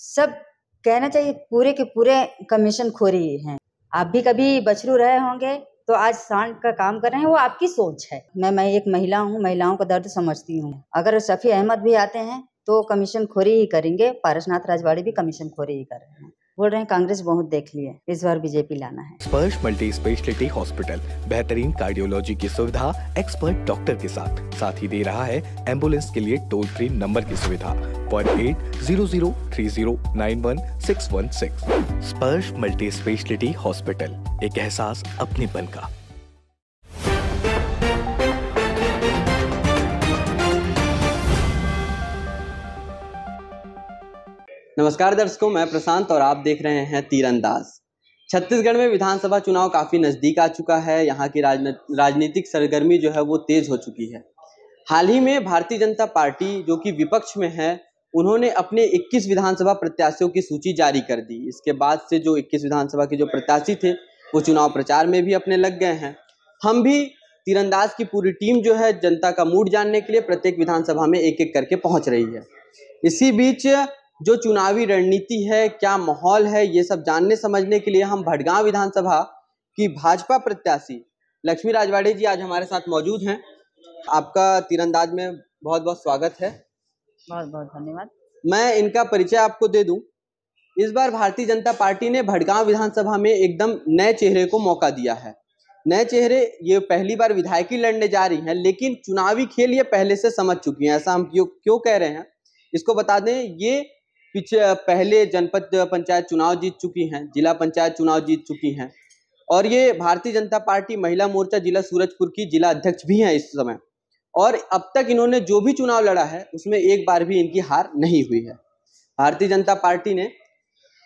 सब कहना चाहिए पूरे के पूरे कमीशन खोरी हैं आप भी कभी बछरू रहे होंगे तो आज सांड का काम कर रहे हैं वो आपकी सोच है मैं मैं एक महिला हूँ महिलाओं का दर्द समझती हूँ अगर शफी अहमद भी आते हैं तो कमीशन खोरी ही करेंगे पारसनाथ राजवाड़ी भी कमीशन खोरी ही कर रहे हैं बोल रहे हैं कांग्रेस बहुत देख लिए इस बार बीजेपी लाना है स्पर्श मल्टी स्पेशलिटी हॉस्पिटल बेहतरीन कार्डियोलॉजी की सुविधा एक्सपर्ट डॉक्टर के साथ साथ ही दे रहा है एम्बुलेंस के लिए टोल फ्री नंबर की सुविधा one eight zero zero three zero nine one six one six Sparsh multi speciality hospital एक एहसास अपने बन का नमस्कार दर्शकों मैं प्रशांत और आप देख रहे हैं तीरंदाज छत्तीसगढ़ में विधानसभा चुनाव काफ़ी नज़दीक आ चुका है यहाँ की राजनीतिक सरगर्मी जो है वो तेज़ हो चुकी है हाल ही में भारतीय जनता पार्टी जो कि विपक्ष में है उन्होंने अपने 21 विधानसभा प्रत्याशियों की सूची जारी कर दी इसके बाद से जो 21 विधानसभा के जो प्रत्याशी थे वो चुनाव प्रचार में भी अपने लग गए हैं हम भी तीरंदाज की पूरी टीम जो है जनता का मूड जानने के लिए प्रत्येक विधानसभा में एक एक करके पहुंच रही है इसी बीच जो चुनावी रणनीति है क्या माहौल है ये सब जानने समझने के लिए हम भटगांव विधानसभा की भाजपा प्रत्याशी लक्ष्मी राजवाड़े जी आज हमारे साथ मौजूद हैं आपका तीरंदाज में बहुत बहुत स्वागत है बहुत बहुत धन्यवाद मैं इनका परिचय आपको दे दूं इस बार भारतीय जनता पार्टी ने भड़गांव विधानसभा में एकदम नए चेहरे को मौका दिया है नए चेहरे ये पहली बार विधायकी लड़ने जा रही हैं लेकिन चुनावी खेल ये पहले से समझ चुकी हैं ऐसा हम क्यों क्यों कह रहे हैं इसको बता दें ये पीछे पहले जनपद पंचायत चुनाव जीत चुकी हैं जिला पंचायत चुनाव जीत चुकी हैं और ये भारतीय जनता पार्टी महिला मोर्चा जिला सूरजपुर की जिला अध्यक्ष भी हैं इस समय और अब तक इन्होंने जो भी चुनाव लड़ा है उसमें एक बार भी इनकी हार नहीं हुई है भारतीय जनता पार्टी ने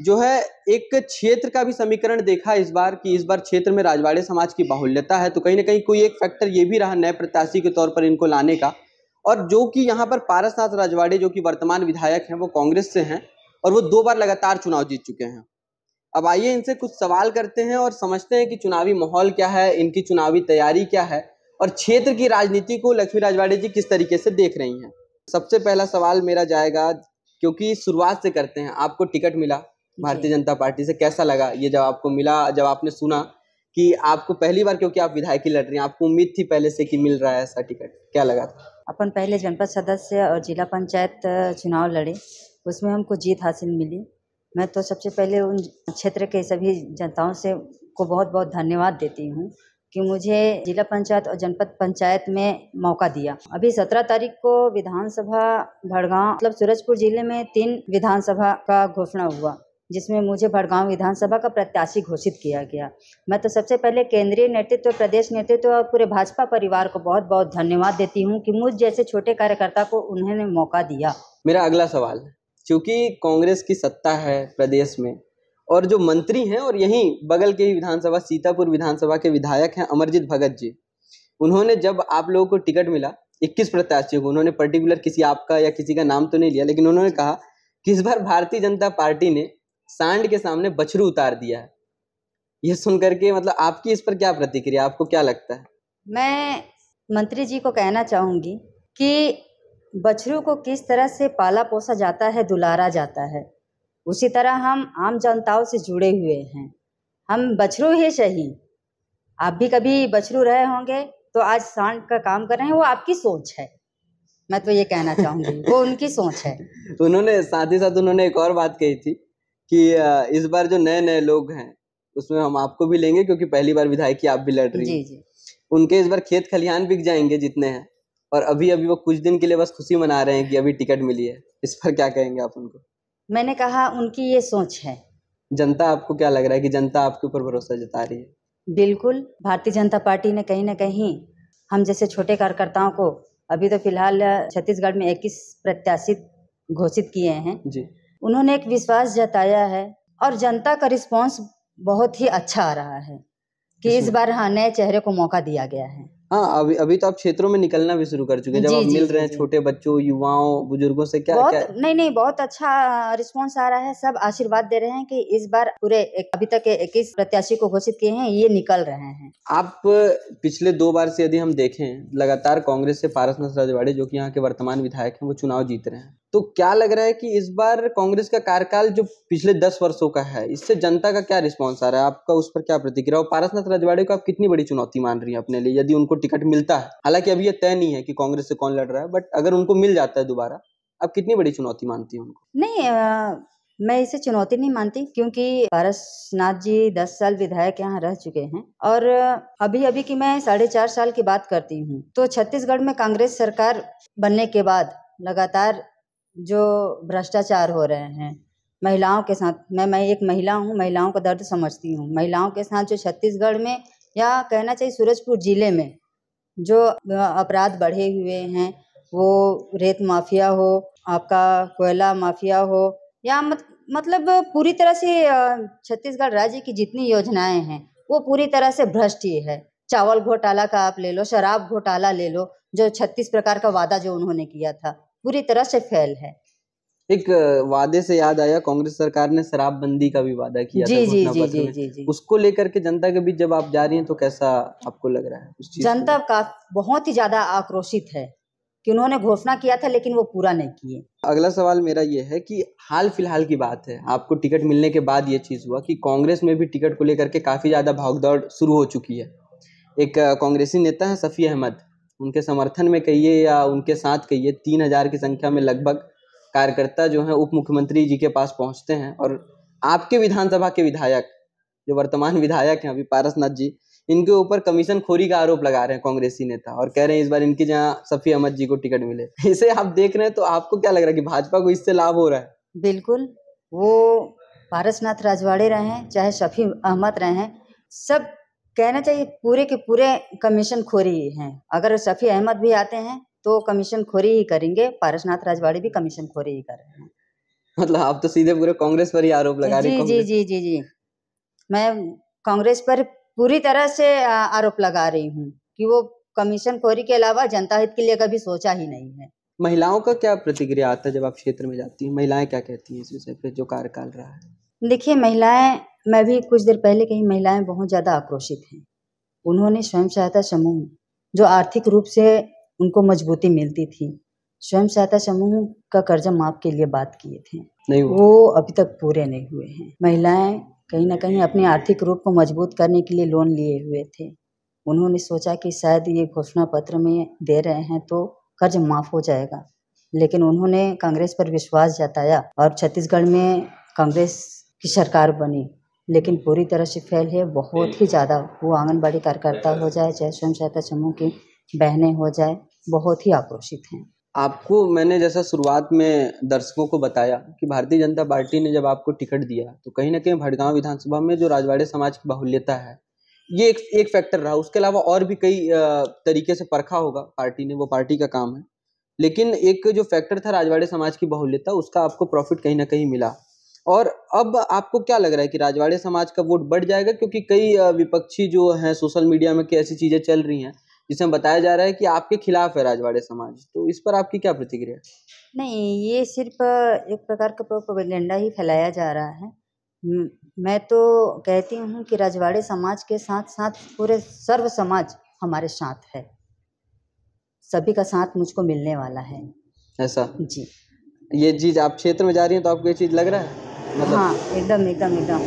जो है एक क्षेत्र का भी समीकरण देखा इस बार कि इस बार क्षेत्र में राजवाड़े समाज की बाहुल्यता है तो कहीं ना कहीं कोई एक फैक्टर ये भी रहा नए प्रत्याशी के तौर पर इनको लाने का और जो कि यहाँ पर पारसनाथ राजवाड़े जो कि वर्तमान विधायक हैं वो कांग्रेस से हैं और वो दो बार लगातार चुनाव जीत चुके हैं अब आइए इनसे कुछ सवाल करते हैं और समझते हैं कि चुनावी माहौल क्या है इनकी चुनावी तैयारी क्या है और क्षेत्र की राजनीति को लक्ष्मी राजवाड़े जी किस तरीके से देख रही हैं सबसे पहला सवाल मेरा जाएगा क्योंकि शुरुआत से करते हैं आपको टिकट मिला भारतीय जनता पार्टी से कैसा लगा ये जब आपको मिला जब आपने सुना कि आपको पहली बार क्योंकि आप विधायक लड़ रही हैं आपको उम्मीद थी पहले से कि मिल रहा है ऐसा टिकट क्या लगा था अपन पहले जनपद सदस्य और जिला पंचायत चुनाव लड़े उसमें हमको जीत हासिल मिली मैं तो सबसे पहले उन क्षेत्र के सभी जनताओं से को बहुत बहुत धन्यवाद देती हूँ कि मुझे जिला पंचायत और जनपद पंचायत में मौका दिया अभी सत्रह तारीख को विधानसभा भड़गांव मतलब सूरजपुर जिले में तीन विधानसभा का घोषणा हुआ जिसमें मुझे भड़गांव विधानसभा का प्रत्याशी घोषित किया गया मैं तो सबसे पहले केंद्रीय नेतृत्व तो, प्रदेश नेतृत्व तो और पूरे भाजपा परिवार को बहुत बहुत धन्यवाद देती हूँ कि मुझ जैसे छोटे कार्यकर्ता को उन्होंने मौका दिया मेरा अगला सवाल चूँकि कांग्रेस की सत्ता है प्रदेश में और जो मंत्री हैं और यहीं बगल के ही विधानसभा सीतापुर विधानसभा के विधायक हैं अमरजीत भगत जी उन्होंने जब आप लोगों को टिकट मिला 21 प्रत्याशियों को उन्होंने पर्टिकुलर किसी आपका या किसी का नाम तो नहीं लिया लेकिन उन्होंने कहा कि इस बार भारतीय जनता पार्टी ने सांड के सामने बछरू उतार दिया है ये सुन करके मतलब आपकी इस पर क्या प्रतिक्रिया आपको क्या लगता है मैं मंत्री जी को कहना चाहूँगी कि बछरू को किस तरह से पाला पोसा जाता है दुलारा जाता है उसी तरह हम आम जनताओं से जुड़े हुए हैं हम बछरू ही सही आप भी कभी बछरू रहे होंगे तो आज सांड का काम कर रहे हैं वो आपकी सोच है मैं तो ये कहना चाहूंगी वो उनकी सोच है उन्होंने साथ ही साथ उन्होंने एक और बात कही थी कि इस बार जो नए नए लोग हैं उसमें हम आपको भी लेंगे क्योंकि पहली बार विधायक आप भी लड़ रही जी, जी। उनके इस बार खेत खलिहान बिक जाएंगे जितने हैं और अभी अभी वो कुछ दिन के लिए बस खुशी मना रहे हैं कि अभी टिकट मिली है इस पर क्या कहेंगे आप उनको मैंने कहा उनकी ये सोच है जनता आपको क्या लग रहा है कि जनता आपके ऊपर भरोसा जता रही है बिल्कुल भारतीय जनता पार्टी ने कहीं ना कहीं हम जैसे छोटे कार्यकर्ताओं को अभी तो फिलहाल छत्तीसगढ़ में इक्कीस प्रत्याशी घोषित किए हैं जी उन्होंने एक विश्वास जताया है और जनता का रिस्पॉन्स बहुत ही अच्छा आ रहा है कि इस बार हाँ नए चेहरे को मौका दिया गया है हाँ अभी अभी तो आप क्षेत्रों में निकलना भी शुरू कर चुके हैं जब आप मिल रहे हैं छोटे बच्चों युवाओं बुजुर्गों से क्या, बहुत, क्या नहीं नहीं बहुत अच्छा रिस्पांस आ रहा है सब आशीर्वाद दे रहे हैं कि इस बार पूरे अभी तक इक्कीस प्रत्याशी को घोषित किए हैं ये निकल रहे हैं आप पिछले दो बार से यदि हम देखें लगातार कांग्रेस से पारस नाथ राजवाड़े जो की यहाँ के वर्तमान विधायक है वो चुनाव जीत रहे हैं तो क्या लग रहा है कि इस बार कांग्रेस का कार्यकाल जो पिछले दस वर्षों का है इससे जनता का क्या रिस्पॉन्स आ रहा है आपका उस पर क्या प्रतिक्रिया और पारसनाथ राजवाड़े को आप कितनी बड़ी चुनौती मान रही है अपने लिए यदि उनको टिकट मिलता है हालांकि अभी यह तय नहीं है कि कांग्रेस से कौन लड़ रहा है बट अगर उनको मिल जाता है दोबारा आप कितनी बड़ी चुनौती मानती है उनको नहीं आ, मैं इसे चुनौती नहीं मानती क्योंकि पारसनाथ जी दस साल विधायक यहाँ रह चुके हैं और अभी अभी की मैं साढ़े चार साल की बात करती हूँ तो छत्तीसगढ़ में कांग्रेस सरकार बनने के बाद लगातार जो भ्रष्टाचार हो रहे हैं महिलाओं के साथ मैं मैं एक महिला हूँ महिलाओं का दर्द समझती हूँ महिलाओं के साथ जो छत्तीसगढ़ में या कहना चाहिए सूरजपुर ज़िले में जो अपराध बढ़े हुए हैं वो रेत माफिया हो आपका कोयला माफिया हो या मत, मतलब पूरी तरह से छत्तीसगढ़ राज्य की जितनी योजनाएं हैं वो पूरी तरह से भ्रष्ट ही है चावल घोटाला का आप ले लो शराब घोटाला ले लो जो छत्तीस प्रकार का वादा जो उन्होंने किया था बुरी तरह से फेल है एक वादे से याद आया कांग्रेस सरकार ने शराबबंदी का भी वादा किया जी जी जी जी जी जी उसको लेकर के जनता के बीच जब आप जा रही हैं तो कैसा आपको लग रहा है जनता का बहुत ही ज्यादा आक्रोशित है कि उन्होंने घोषणा किया था लेकिन वो पूरा नहीं किए अगला सवाल मेरा ये है कि हाल फिलहाल की बात है आपको टिकट मिलने के बाद ये चीज हुआ कि कांग्रेस में भी टिकट को लेकर के काफी ज्यादा भागदौड़ शुरू हो चुकी है एक कांग्रेसी नेता है सफी अहमद उनके समर्थन में कहिए या उनके साथ कहिए तीन हजार की संख्या में लगभग कार्यकर्ता जो है उप मुख्यमंत्री जी के पास पहुंचते हैं और आपके विधानसभा के विधायक जो वर्तमान विधायक हैं अभी पारसनाथ जी इनके ऊपर कमीशन खोरी का आरोप लगा रहे हैं कांग्रेसी नेता और कह रहे हैं इस बार इनकी जहाँ सफी अहमद जी को टिकट मिले इसे आप देख रहे हैं तो आपको क्या लग रहा है कि भाजपा को इससे लाभ हो रहा है बिल्कुल वो पारसनाथ राजवाड़े रहे हैं चाहे शफी अहमद रहे हैं सब कहना चाहिए पूरे के पूरे कमीशन खोरी ही हैं अगर शफी अहमद भी आते हैं तो कमीशन खोरी ही करेंगे पारसनाथ राजवाड़ी भी कमीशन खोरी ही कर रहे हैं मतलब आप तो सीधे पूरे कांग्रेस पर ही आरोप लगा रहे हैं जी जी जी जी मैं कांग्रेस पर पूरी तरह से आरोप लगा रही हूँ कि वो कमीशन खोरी के अलावा जनता हित के लिए कभी सोचा ही नहीं है महिलाओं का क्या प्रतिक्रिया आता है जब आप क्षेत्र में जाती हैं महिलाएं क्या कहती हैं इस विषय पे जो कार्यकाल रहा है देखिए महिलाएं मैं भी कुछ देर पहले कहीं महिलाएं बहुत ज़्यादा आक्रोशित हैं उन्होंने स्वयं सहायता समूह जो आर्थिक रूप से उनको मजबूती मिलती थी स्वयं सहायता समूह का कर्जा माफ के लिए बात किए थे नहीं वो अभी तक पूरे नहीं हुए हैं महिलाएं कहीं ना कहीं अपने आर्थिक रूप को मजबूत करने के लिए लोन लिए हुए थे उन्होंने सोचा कि शायद ये घोषणा पत्र में दे रहे हैं तो कर्ज माफ हो जाएगा लेकिन उन्होंने कांग्रेस पर विश्वास जताया और छत्तीसगढ़ में कांग्रेस की सरकार बनी लेकिन पूरी तरह से फेल है बहुत ही ज़्यादा वो आंगनबाड़ी कार्यकर्ता हो जाए चाहे स्वयं सहायता समूह की बहनें हो जाए बहुत ही आक्रोशित हैं आपको मैंने जैसा शुरुआत में दर्शकों को बताया कि भारतीय जनता पार्टी ने जब आपको टिकट दिया तो कहीं ना कहीं भड़गांव विधानसभा में जो राजवाड़े समाज की बाहुल्यता है ये एक एक फैक्टर रहा उसके अलावा और भी कई तरीके से परखा होगा पार्टी ने वो पार्टी का काम है लेकिन एक जो फैक्टर था राजवाड़े समाज की बाहुल्यता उसका आपको प्रॉफिट कहीं ना कहीं मिला और अब आपको क्या लग रहा है कि राजवाड़े समाज का वोट बढ़ जाएगा क्योंकि कई विपक्षी जो हैं सोशल मीडिया में कई ऐसी चीज़ें चल रही हैं जिसमें बताया जा रहा है कि आपके खिलाफ है राजवाड़े समाज तो इस पर आपकी क्या प्रतिक्रिया नहीं ये सिर्फ एक प्रकार का प्रोपोगेंडा ही फैलाया जा रहा है मैं तो कहती हूँ कि राजवाड़े समाज के साथ साथ पूरे सर्व समाज हमारे साथ है सभी का साथ मुझको मिलने वाला है ऐसा जी ये चीज आप क्षेत्र में जा रही हैं तो आपको ये चीज लग रहा है मतलब हाँ एकदम एकदम एकदम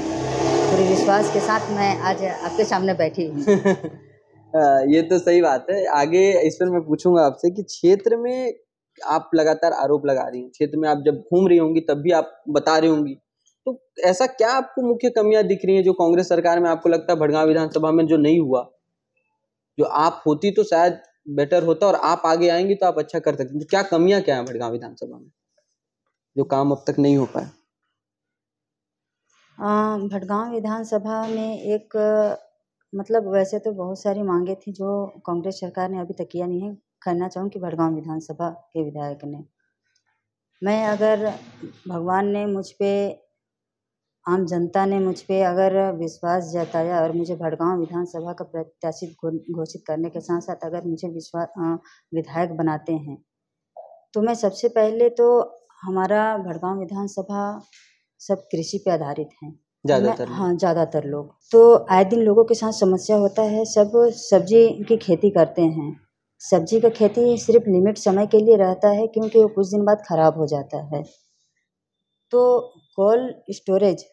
पूरे विश्वास के साथ मैं आज आपके सामने बैठी हूँ ये तो सही बात है आगे इस पर मैं पूछूंगा आपसे कि क्षेत्र में आप लगातार आरोप लगा रही हैं क्षेत्र में आप जब घूम रही होंगी तब भी आप बता रही होंगी तो ऐसा क्या आपको मुख्य कमियां दिख रही हैं जो कांग्रेस सरकार में आपको लगता है भड़गांव विधानसभा में जो नहीं हुआ जो आप होती तो शायद बेटर होता और आप आगे आएंगी तो आप अच्छा कर सकते तो क्या कमियां क्या है भड़गांव विधानसभा में जो काम अब तक नहीं हो पाया भटगाँव विधानसभा में एक मतलब वैसे तो बहुत सारी मांगे थी जो कांग्रेस सरकार ने अभी तक किया नहीं है कहना चाहूँगी भटगाँव विधानसभा के विधायक ने मैं अगर भगवान ने मुझ पर आम जनता ने मुझ पर अगर विश्वास जताया और मुझे भड़गाँव विधानसभा का प्रत्याशी घोषित करने के साथ साथ अगर मुझे विश्वास विधायक बनाते हैं तो मैं सबसे पहले तो हमारा भड़गाँव विधानसभा सब कृषि पे आधारित हैं ज्यादातर हाँ ज्यादातर लोग तो आए दिन लोगों के साथ समस्या होता है सब सब्जी की खेती करते हैं सब्जी का खेती सिर्फ लिमिट समय के लिए रहता है क्योंकि वो कुछ दिन बाद खराब हो जाता है तो कोल्ड स्टोरेज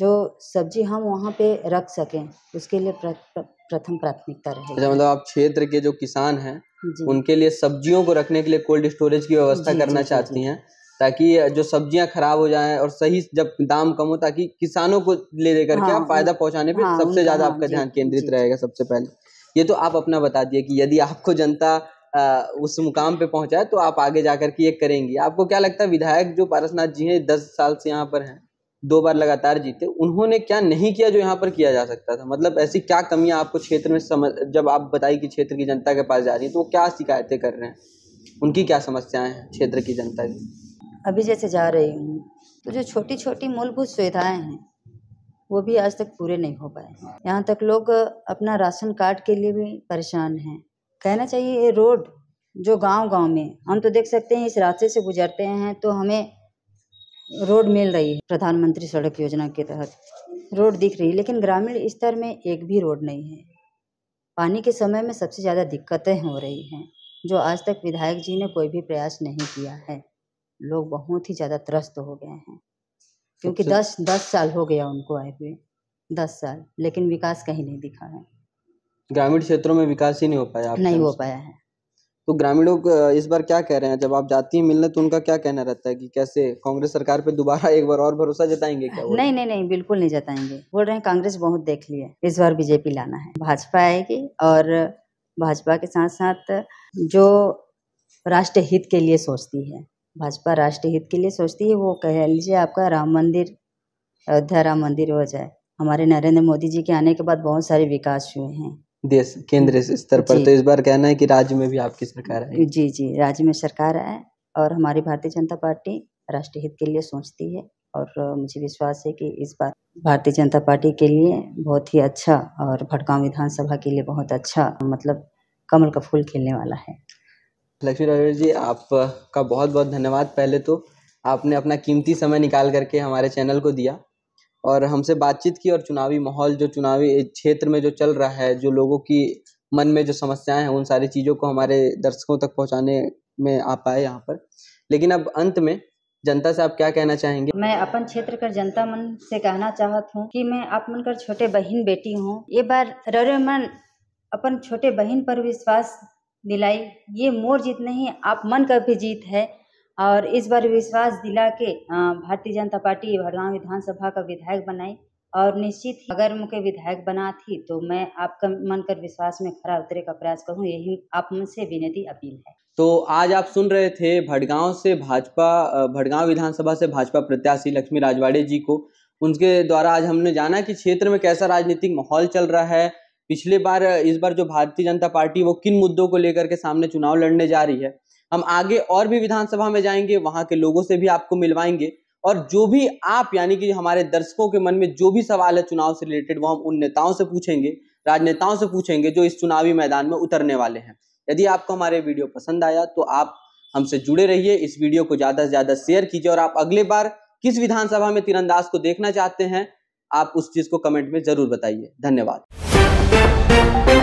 जो सब्जी हम वहाँ पे रख सकें उसके लिए प्रथम प्राथमिकता रहे अच्छा, मतलब आप क्षेत्र के जो किसान हैं उनके लिए सब्जियों को रखने के लिए कोल्ड स्टोरेज की व्यवस्था करना चाहती हैं ताकि जो सब्जियां खराब हो जाएं और सही जब दाम कम हो ताकि किसानों को ले लेकर हाँ, के आप हाँ। फायदा पहुंचाने पे हाँ, सबसे ज्यादा हाँ, आपका ध्यान केंद्रित रहेगा सबसे पहले ये तो आप अपना बता दिए कि यदि आपको जनता उस मुकाम पे पहुंचाए तो आप आगे जाकर के ये करेंगी आपको क्या लगता है विधायक जो पारसनाथ जी हैं दस साल से यहाँ पर हैं दो बार लगातार जीते उन्होंने क्या नहीं किया जो यहाँ पर किया जा सकता था मतलब ऐसी क्या कमियां आपको क्षेत्र में समझ जब आप बताई कि क्षेत्र की जनता के पास जा रही है तो वो क्या शिकायतें कर रहे हैं उनकी क्या समस्याएं हैं क्षेत्र की जनता की अभी जैसे जा रही हूँ तो जो छोटी छोटी मूलभूत सुविधाएं हैं वो भी आज तक पूरे नहीं हो पाए यहाँ तक लोग अपना राशन कार्ड के लिए भी परेशान हैं कहना चाहिए ये रोड जो गांव गांव में हम तो देख सकते हैं इस रास्ते से गुजरते हैं तो हमें रोड मिल रही है प्रधानमंत्री सड़क योजना के तहत रोड दिख रही है लेकिन ग्रामीण स्तर में एक भी रोड नहीं है पानी के समय में सबसे ज़्यादा दिक्कतें हो रही हैं जो आज तक विधायक जी ने कोई भी प्रयास नहीं किया है लोग बहुत ही ज़्यादा त्रस्त हो गए हैं क्योंकि दस दस साल हो गया उनको आए हुए दस साल लेकिन विकास कहीं नहीं दिखा है ग्रामीण क्षेत्रों में विकास ही नहीं हो पाया नहीं हो पाया है तो ग्रामीण लोग इस बार क्या कह रहे हैं जब आप जाती हैं मिलने तो उनका क्या कहना रहता है कि कैसे कांग्रेस सरकार पे दोबारा एक बार और भरोसा जताएंगे क्या नहीं नहीं नहीं बिल्कुल नहीं जताएंगे बोल रहे हैं कांग्रेस बहुत देख लिया इस बार बीजेपी लाना है भाजपा आएगी और भाजपा के साथ साथ जो राष्ट्र हित के लिए सोचती है भाजपा राष्ट्रीय हित के लिए सोचती है वो कह लीजिए आपका राम मंदिर अयोध्या राम मंदिर हो जाए हमारे नरेंद्र मोदी जी के आने के बाद बहुत सारे विकास हुए हैं देश केंद्र स्तर पर तो इस बार कहना है कि राज्य में भी आपकी सरकार है जी जी राज्य में सरकार है और हमारी भारतीय जनता पार्टी राष्ट्रीय हित के लिए सोचती है और मुझे विश्वास है कि इस बार भारतीय जनता पार्टी के लिए बहुत ही अच्छा और भटगांव विधानसभा के लिए बहुत अच्छा मतलब कमल का फूल खेलने वाला है लक्ष्मी राठौर जी आपका बहुत बहुत धन्यवाद पहले तो आपने अपना कीमती समय निकाल करके हमारे चैनल को दिया और हमसे बातचीत की और चुनावी माहौल जो चुनावी क्षेत्र में जो चल रहा है जो लोगों की मन में जो समस्याएं हैं उन सारी चीज़ों को हमारे दर्शकों तक पहुंचाने में आप आए यहाँ पर लेकिन अब अंत में जनता से आप क्या कहना चाहेंगे मैं अपन क्षेत्र कर जनता मन से कहना चाहत हूँ कि मैं आप मन कर छोटे बहन बेटी हूँ ये बार रर मन अपन छोटे बहन पर विश्वास दिलाई ये मोर जीत नहीं आप मन का भी जीत है और इस बार विश्वास दिला के भारतीय जनता पार्टी भड़गांव विधानसभा का विधायक बनाई और निश्चित अगर मुझे विधायक बना थी तो मैं आपका मन कर विश्वास में खरा उतरे का प्रयास करूं यही आप मुझसे विनती अपील है तो आज आप सुन रहे थे भड़गांव से भाजपा भड़गांव विधानसभा से भाजपा प्रत्याशी लक्ष्मी राजवाड़े जी को उनके द्वारा आज हमने जाना कि क्षेत्र में कैसा राजनीतिक माहौल चल रहा है पिछले बार इस बार जो भारतीय जनता पार्टी वो किन मुद्दों को लेकर के सामने चुनाव लड़ने जा रही है हम आगे और भी विधानसभा में जाएंगे वहाँ के लोगों से भी आपको मिलवाएंगे और जो भी आप यानी कि हमारे दर्शकों के मन में जो भी सवाल है चुनाव से रिलेटेड वो हम उन नेताओं से पूछेंगे राजनेताओं से पूछेंगे जो इस चुनावी मैदान में उतरने वाले हैं यदि आपको हमारे वीडियो पसंद आया तो आप हमसे जुड़े रहिए इस वीडियो को ज़्यादा से ज़्यादा शेयर कीजिए और आप अगले बार किस विधानसभा में तीरंदाज को देखना चाहते हैं आप उस चीज़ को कमेंट में ज़रूर बताइए धन्यवाद Thank you.